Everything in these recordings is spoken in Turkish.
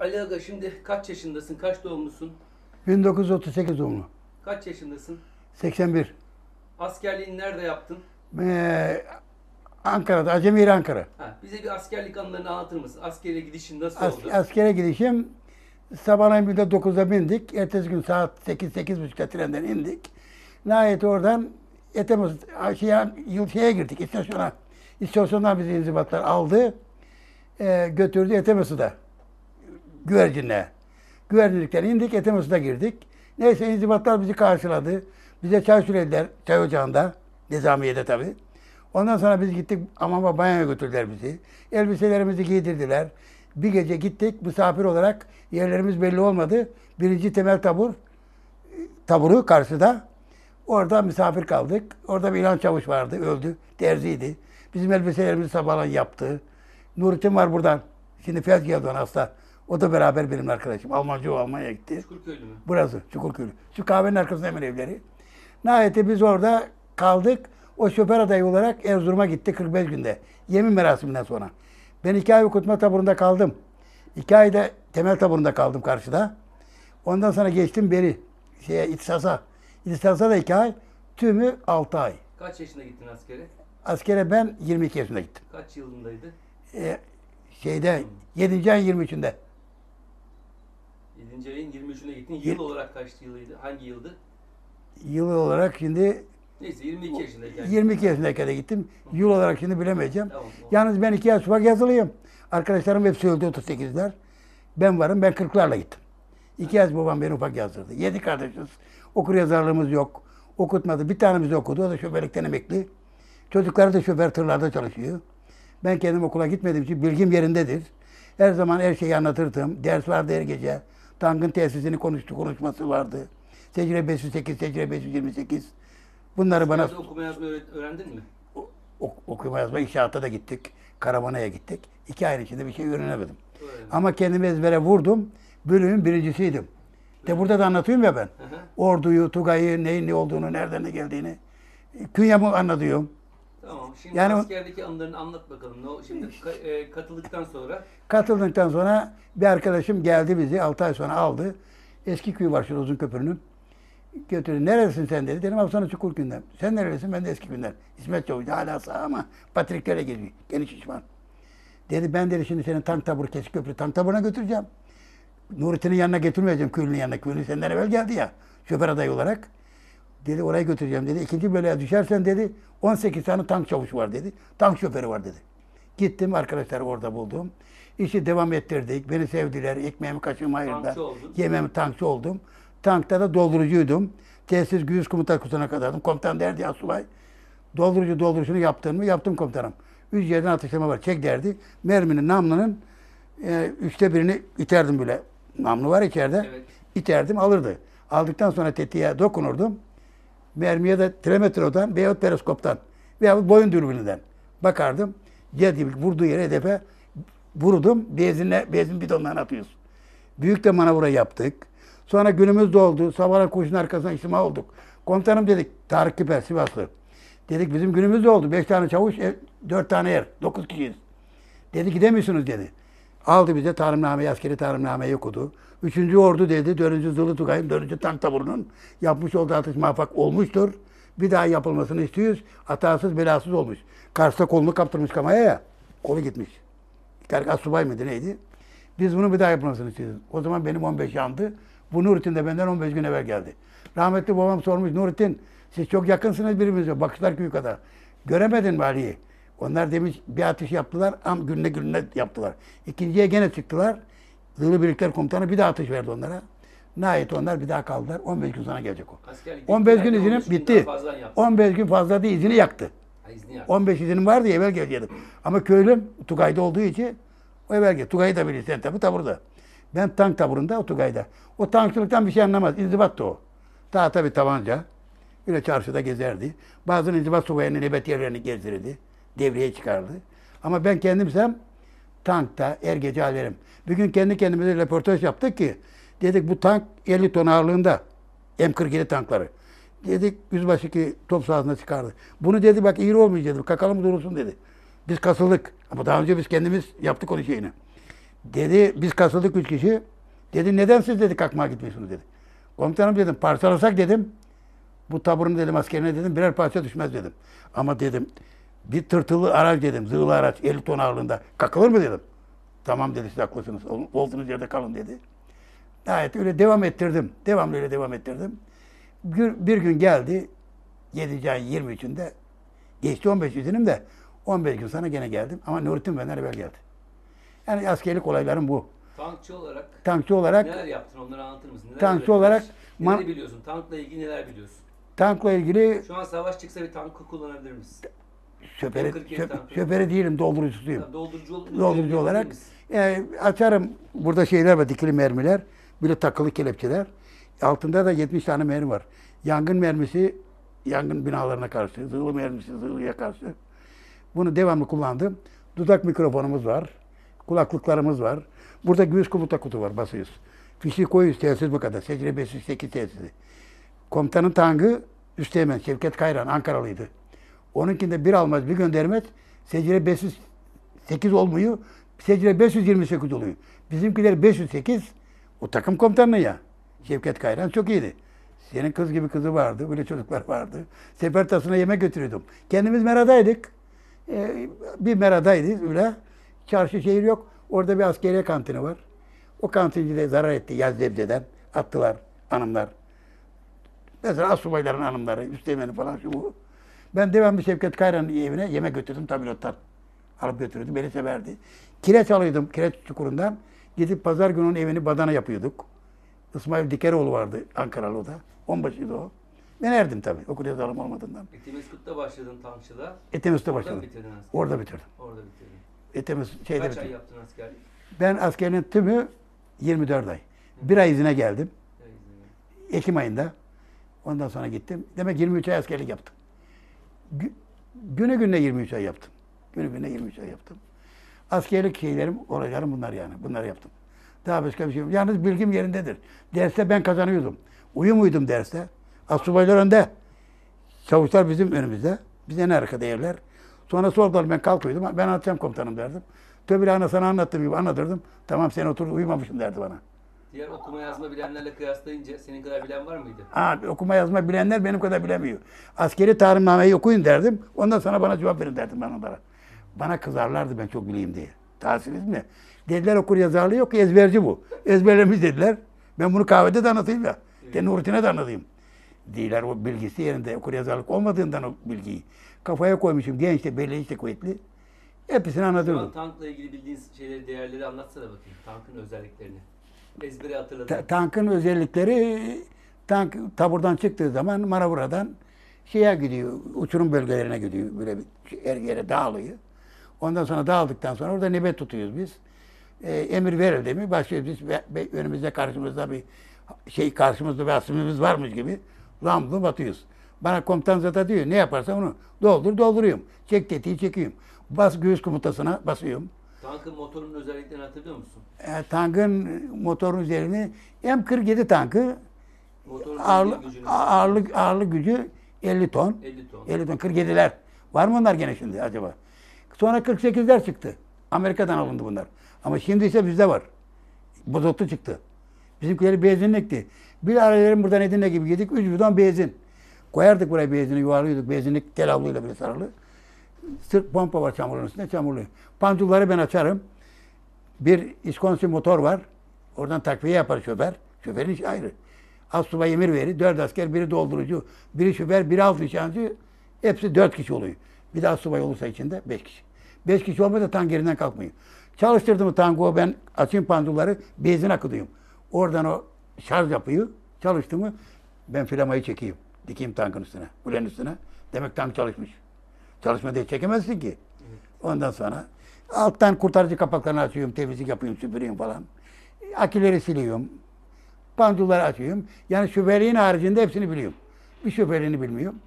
Ali Aga şimdi kaç yaşındasın? Kaç doğumlusun? 1938 doğumlu. Kaç yaşındasın? 81. Askerliğini nerede yaptın? Ee, Ankara'da, Acemir Ankara. Ha, bize bir askerlik anılarını anlatır mısın? Askere gidişin nasıl As- oldu? Askere gidişim sabahleyin bir de 9'da bindik. Ertesi gün saat 8 8.30'da trenden indik. Nihayet oradan Etemiz şeye, şeye girdik istasyona. İstasyondan bizi inzibatlar aldı. E, götürdü de güvercinle. Güvercinlikten indik, Etemes'e girdik. Neyse inzibatlar bizi karşıladı. Bize çay sürediler çay ocağında. Nizamiye'de tabii. Ondan sonra biz gittik amama banyoya götürdüler bizi. Elbiselerimizi giydirdiler. Bir gece gittik misafir olarak yerlerimiz belli olmadı. Birinci temel tabur taburu karşıda. Orada misafir kaldık. Orada bir ilan çavuş vardı öldü. Terziydi. Bizim elbiselerimizi sabahlan yaptı. Nurçin var buradan. Şimdi Fezgiya'dan hasta. O da beraber benim arkadaşım. Almancı o Almanya'ya gitti. Çukurköylü mü? Burası Çukurköylü. Şu kahvenin arkasında hemen evleri. Nihayete biz orada kaldık. O şoför adayı olarak Erzurum'a gitti 45 günde. Yemin merasiminden sonra. Ben iki ay okutma taburunda kaldım. İki ayda temel taburunda kaldım karşıda. Ondan sonra geçtim beri. Şeye, İhtisas'a. İtisasa da iki ay. Tümü altı ay. Kaç yaşında gittin askere? Askere ben 22 yaşında gittim. Kaç yılındaydı? Ee, şeyde, hmm. 7. ay 23'ünde. 7. ayın 23'üne gittin. Yıl Yet- olarak kaç yılıydı? Hangi yıldı? Yıl olarak şimdi Neyse 22 yaşındayken. 22 yaşındayken de gittim. Yıl olarak şimdi bilemeyeceğim. Tamam, tamam. Yalnız ben iki ay subak yazılıyım. Arkadaşlarım hepsi öldü 38'ler. Ben varım ben 40'larla gittim. İki ay babam beni ufak yazdırdı. Yedi kardeşiz. Okur yazarlığımız yok. Okutmadı. Bir tanemiz okudu. O da şoförlükten emekli. Çocukları da şoför tırlarda çalışıyor. Ben kendim okula gitmediğim için bilgim yerindedir. Her zaman her şeyi anlatırdım. Ders vardı her gece. Tank'ın tesisini konuştu, konuşması vardı. Secre 508, Secre 528. Bunları Sizlerde bana... okuma yazma öğrendin mi? Ok, okuma yazma inşaata da gittik. Karavana'ya gittik. İki ay içinde bir şey öğrenemedim. Öyle. Ama kendimi ezbere vurdum. Bölümün birincisiydim. De burada da anlatıyorum ya ben. Hı hı. Orduyu, Tugay'ı, neyin ne olduğunu, nereden ne geldiğini. Künyamı anlatıyorum. Tamam. Şimdi yani, askerdeki anılarını anlat bakalım. Ne, şimdi ka, e, katıldıktan sonra? Katıldıktan sonra bir arkadaşım geldi bizi 6 ay sonra aldı. Eski köy var şurada uzun köprünün. Götürdü. Neresin sen dedi. Dedim abi sana Çukur günden. Sen neresin? Ben de eski günden. İsmet Çavuş hala sağ ama patriklerle geziyor. Geniş şişman. Dedi ben dedi şimdi senin tank taburu kesik köprü tank taburuna götüreceğim. Nurettin'in yanına getirmeyeceğim köylünün yanına. Köylü senden evvel geldi ya şoför adayı olarak. Dedi oraya götüreceğim dedi. İkinci bölüye düşersen dedi 18 tane tank çavuşu var dedi. Tank şoförü var dedi. Gittim arkadaşlar orada buldum. İşi devam ettirdik. Beni sevdiler. Ekmeğimi kaşığımı ayırdılar. Yemeğimi tankçı oldum. Tankta da doldurucuydum. Tesis Gündüz Komutan Kutu'na kadardım. Komutan derdi ya subay. Doldurucu doldurucunu yaptın mı? Yaptım komutanım. Üç yerden ateşleme var. Çek derdi. Merminin, namlının e, üçte birini iterdim böyle. Namlu var içeride. Evet. İterdim alırdı. Aldıktan sonra tetiğe dokunurdum mermiye de telemetrodan veyahut teleskoptan, veyahut boyun dürbününden bakardım. Geldiğim vurduğu yere hedefe vurdum. Benzinle, benzin bidonlarına atıyoruz. Büyük de manavra yaptık. Sonra günümüz doldu. Sabahla koşun arkasına içtima olduk. Komutanım dedik. Tarık Kiper Sivaslı. Dedik bizim günümüz doldu. Beş tane çavuş, e, dört tane yer. Dokuz kişiyiz. Dedi gidemiyorsunuz dedi. Aldı bize tarımnameyi, askeri tarımnameyi okudu. Üçüncü ordu dedi, dördüncü Zulu Tugay'ın, dördüncü tank taburunun yapmış olduğu atış muvaffak olmuştur. Bir daha yapılmasını istiyoruz. Hatasız belasız olmuş. Kars'ta kolunu kaptırmış kamaya ya. Kolu gitmiş. İlk asubay mıydı neydi? Biz bunu bir daha yapmasını istiyoruz. O zaman benim 15 yandı. Bu Nurettin de benden 15 gün evvel geldi. Rahmetli babam sormuş Nurettin siz çok yakınsınız birbirinize. Bakışlar köy kadar. Göremedin mi Ali'yi? Onlar demiş bir atış yaptılar ama gününe gününe yaptılar. İkinciye gene çıktılar. Zırhlı Birlikler Komutanı bir daha atış verdi onlara. Nihayet onlar bir daha kaldılar. 15 gün sonra gelecek o. Askerlik 15 gün izini bitti. 15 gün fazla değil izini yaktı. Ha, izni yaktı. 15 izinim vardı ya evvel gelecektim. Ama köylüm Tugay'da olduğu için o evvel geldi. Tugay'ı da bilirsen tabi taburda. Ben tank taburunda o Tugay'da. O tankçılıktan bir şey anlamaz. İnzibattı o. Daha tabi tabanca. Böyle çarşıda gezerdi. Bazı inzibat subayının nöbet yerlerini gezdirirdi devreye çıkardı. Ama ben kendimsem tankta er gece alerim. Bugün kendi kendimize röportaj yaptık ki dedik bu tank 50 ton ağırlığında M47 tankları. Dedik yüzbaşı ki top sahasına çıkardı. Bunu dedi bak iyi olmayacak dedi. Kakalım durursun dedi. Biz kasıldık. Ama daha önce biz kendimiz yaptık onu şeyini. Dedi biz kasıldık üç kişi. Dedi neden siz dedi kalkmaya gitmiyorsunuz dedi. Komutanım dedim parçalasak dedim. Bu taburun dedim askerine dedim birer parça düşmez dedim. Ama dedim bir tırtılı araç dedim, zığlı araç 50 ton ağırlığında. kalkılır mı dedim. Tamam dedi siz haklısınız. Olduğunuz yerde kalın dedi. Gayet öyle devam ettirdim. Devamlı öyle devam ettirdim. Bir, bir gün geldi. 7. ayın 23'ünde. Geçti 15 izinim de 15 gün sonra gene geldim. Ama Nurettin benden evvel geldi. Yani askerlik olaylarım bu. Tankçı olarak, tankçı olarak neler yaptın onları anlatır mısın? Neler tankçı olarak neler biliyorsun? Tankla ilgili neler biliyorsun? Tankla ilgili... Şu an savaş çıksa bir tankı kullanabilir misin? şoförü, şö, şoförü değilim, doldurucusuyum. Yani doldurucu, doldurucu, olarak. E, açarım burada şeyler var, dikili mermiler. Bir de takılı kelepçeler. Altında da 70 tane mermi var. Yangın mermisi, yangın binalarına karşı, zırhlı mermisi, zırhlıya karşı. Bunu devamlı kullandım. Dudak mikrofonumuz var. Kulaklıklarımız var. Burada gümüş komuta kutu var, basıyoruz. Fişi koyuyoruz, telsiz bu kadar. Secre 508 telsizi. Komutanın tangı Üsteğmen, Şevket Kayran, Ankaralıydı. Onunkinde bir almaz bir göndermez. Secire 508 olmuyor. Secire 528 oluyor. Bizimkiler 508. O takım komutanı ya. Şevket Kayran çok iyiydi. Senin kız gibi kızı vardı. Böyle çocuklar vardı. Sefer tasına yemek götürüyordum. Kendimiz meradaydık. Ee, bir meradaydık öyle. Çarşı şehir yok. Orada bir askeriye kantini var. O kantinci de zarar etti yaz Yazdebde'den. Attılar hanımlar. Mesela asubayların hanımları, üsteğmeni falan şu bu. Ben devamlı Şevket Kayran'ın evine yemek götürdüm tabirattan. Alıp götürürdü. Beni severdi. Kireç alıyordum kireç çukurundan. Gidip pazar günü onun evini badana yapıyorduk. İsmail Dikeroğlu vardı Ankaralı o da. Onbaşıydı o. Ben erdim tabii. Okul yazarım olmadığından. Etimeskut'ta başladın Tankçı'da. Etimeskut'ta başladım. Bitirdin Orada bitirdim. Orada bitirdim. Etemiz, şeyde Kaç bitirdim. ay yaptın askerlik? Ben askerliğin tümü 24 ay. Hı. Bir ay izine geldim. Hı. Ekim ayında. Ondan sonra gittim. Demek 23 ay askerlik yaptım güne gününe 23 ay yaptım. Güne gününe 23 ay yaptım. Askerlik şeylerim, olaylarım bunlar yani. Bunları yaptım. Daha başka bir şey yok. Yalnız bilgim yerindedir. Derste ben kazanıyordum. Uyum uydum derste. Asubaylar önde. Çavuşlar bizim önümüzde. Biz en arkada yerler. Sonra sordular ben kalkıyordum. Ben anlatacağım komutanım derdim. Töbülü sana anlattığım gibi anlatırdım. Tamam sen otur uyumamışsın derdi bana. Diğer okuma yazma bilenlerle kıyaslayınca senin kadar bilen var mıydı? Ha, okuma yazma bilenler benim kadar bilemiyor. Askeri tarihnameyi okuyun derdim. Ondan sonra bana cevap verin derdim ben onlara. Bana kızarlardı ben çok bileyim diye. Tahsiniz mi? Dediler okur yazarlığı yok ki ezberci bu. Ezberlemiş dediler. Ben bunu kahvede de anlatayım ya. Evet. De Nurettin'e de anlatayım. Diler o bilgisi yerinde okur yazarlık olmadığından o bilgiyi. Kafaya koymuşum. Genç de belli işte kuvvetli. Hepsini anlatırdım. Şu an tankla ilgili bildiğiniz şeyleri, değerleri anlatsana bakayım. Tankın özelliklerini. Ezberi hatırladım. Ta- tankın özellikleri tank taburdan çıktığı zaman Manavra'dan şeye gidiyor, uçurum bölgelerine gidiyor. Böyle bir her yere dağılıyor. Ondan sonra dağıldıktan sonra orada nöbet tutuyoruz biz. Ee, emir verildi mi başlıyoruz biz. Ve, ve önümüzde karşımızda bir şey karşımızda bir asımımız varmış gibi lamblı batıyoruz. Bana komutan zaten diyor ne yaparsa onu doldur dolduruyorum. Çek tetiği çekiyorum. Bas göğüs komutasına basıyorum. Tankın motorunun özelliklerini hatırlıyor musun? E, tankın motorun üzerinde M47 tankı motorun ağırlık, ağırlık, ağırlık gücü 50 ton. 50 ton. 50 ton. 47'ler. Var mı onlar gene şimdi acaba? Sonra 48'ler çıktı. Amerika'dan alındı bunlar. Ama şimdi ise bizde var. Bozotlu çıktı. Bizimkileri benzinlikti. Bir araların buradan Edirne gibi gittik, Üç bidon benzin. Koyardık buraya benzini yuvarlıyorduk. Benzinlik tel avluyla bile sarılı. Sırf pompa var çamurun üstünde çamurlu. Panculları ben açarım. Bir iskonsi motor var. Oradan takviye yapar şoför. Şoförün işi ayrı. Asubay emir verir. Dört asker, biri doldurucu, biri şoför, biri alt nişancı. Hepsi dört kişi oluyor. Bir de asubay olursa içinde beş kişi. Beş kişi olmasa tank yerinden kalkmıyor. Çalıştırdım tango ben açayım panduları benzin akıtıyorum. Oradan o şarj yapıyor. Çalıştı mı ben flamayı çekeyim. Dikeyim tankın üstüne. Kulenin üstüne. Demek tank çalışmış. Çalışmadayı çekemezsin ki. Ondan sonra alttan kurtarıcı kapaklarını açıyorum, temizlik yapıyorum, süpürüyorum falan. Aküleri siliyorum. Pancuları açıyorum. Yani şoförlüğün haricinde hepsini biliyorum. Bir şoförlüğünü bilmiyorum.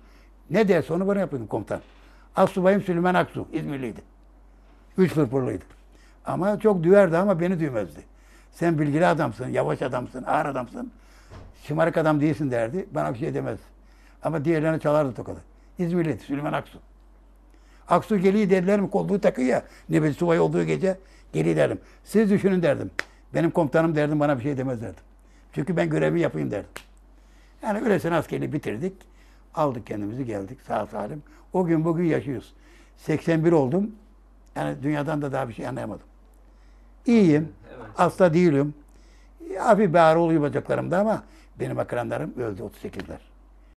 Ne derse onu bana yapıyordum komutan. Asubayım Süleyman Aksu, İzmirliydi. Üç fırfırlıydı. Ama çok düverdi ama beni duymazdı. Sen bilgili adamsın, yavaş adamsın, ağır adamsın. Şımarık adam değilsin derdi. Bana bir şey demez. Ama diğerlerini çalardı tokadı. İzmirliydi Süleyman Aksu. Aksu geliyor derlerim kolluğu takıyor ya. Nebel subay olduğu gece geliyor derdim. Siz düşünün derdim. Benim komutanım derdim bana bir şey demez derdim. Çünkü ben görevimi yapayım derdim. Yani öylesine askerliği bitirdik. Aldık kendimizi geldik sağ salim. O gün bugün yaşıyoruz. 81 oldum. Yani dünyadan da daha bir şey anlayamadım. İyiyim. Evet. Asla değilim. Hafif bir ağrı oluyor bacaklarımda ama benim akranlarım öldü 38'ler.